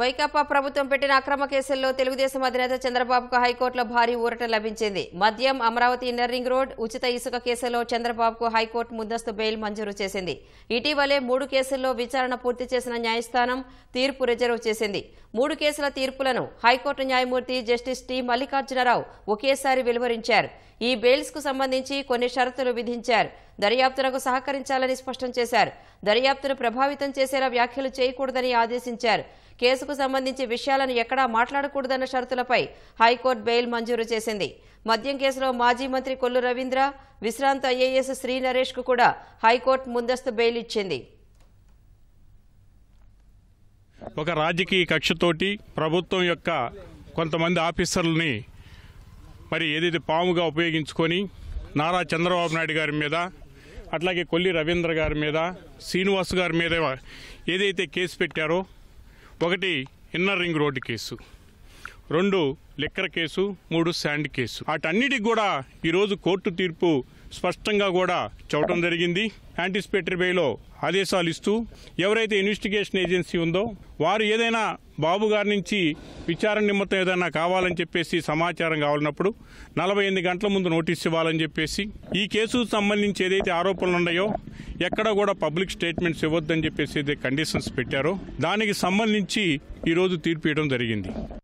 వైకాపా ప్రభుత్వం పెట్టిన అక్రమ కేసుల్లో తెలుగుదేశం అధినేత చంద్రబాబుకు హైకోర్టులో భారీ ఊరట లభించింది మద్యం అమరావతి ఇన్నర్ రింగ్ రోడ్ ఉచిత ఇసుక కేసులో చంద్రబాబుకు హైకోర్టు ముందస్తు బెయిల్ మంజూరు చేసింది ఇటీవలే మూడు కేసుల్లో విచారణ పూర్తి చేసిన న్యాయస్థానం తీర్పు రిజర్వ్ చేసింది మూడు కేసుల తీర్పులను హైకోర్టు న్యాయమూర్తి జస్టిస్ టి మల్లికార్జునరావు ఒకేసారి వెలువరించారు ఈ బెయిల్స్కు సంబంధించి కొన్ని షరతులు విధించారు దర్యాప్తునకు సహకరించాలని స్పష్టం చేశారు దర్యాప్తును ప్రభావితం చేసేలా వ్యాఖ్యలు చేయకూడదని ఆదేశించారు కేసుకు సంబంధించి విషయాలను ఎక్కడా మాట్లాడకూడదన్న షరతులపై హైకోర్టు బెయిల్ మంజూరు చేసింది మద్యం కేసులో మాజీ మంత్రి కొల్లు రవీంద్ర విశ్రాంత ఐఏఎస్ శ్రీ నరేష్కు కూడా హైకోర్టు ముందస్తు బెయిల్ ఇచ్చింది ఒక రాజకీయ కక్షతోటి ప్రభుత్వం యొక్క కొంతమంది ఆఫీసర్లని మరి ఏదైతే పాముగా ఉపయోగించుకొని నారా చంద్రబాబు నాయుడు గారి మీద అట్లాగే కొల్లి రవీంద్ర గారి మీద శ్రీనివాస్ గారి మీద ఏదైతే కేసు పెట్టారో ఒకటి ఇన్నర్ రింగ్ రోడ్డు కేసు రెండు లిక్కర్ కేసు మూడు శాండ్ కేసు వాటన్నిటికి కూడా ఈరోజు కోర్టు తీర్పు స్పష్టంగా కూడా చూడటం జరిగింది యాంటిసిపేటరీ బేలో ఆదేశాలు ఇస్తూ ఎవరైతే ఇన్వెస్టిగేషన్ ఏజెన్సీ ఉందో వారు ఏదైనా బాబు గారి నుంచి విచారణ నిమిత్తం ఏదైనా కావాలని చెప్పేసి సమాచారం కావాలన్నప్పుడు నలభై ఎనిమిది గంటల ముందు నోటీస్ ఇవ్వాలని చెప్పేసి ఈ కేసుకు సంబంధించి ఏదైతే ఆరోపణలు ఉన్నాయో ఎక్కడ కూడా పబ్లిక్ స్టేట్మెంట్స్ ఇవ్వద్దని చెప్పేసి కండిషన్స్ పెట్టారో దానికి సంబంధించి ఈరోజు తీర్పు ఇవ్వడం జరిగింది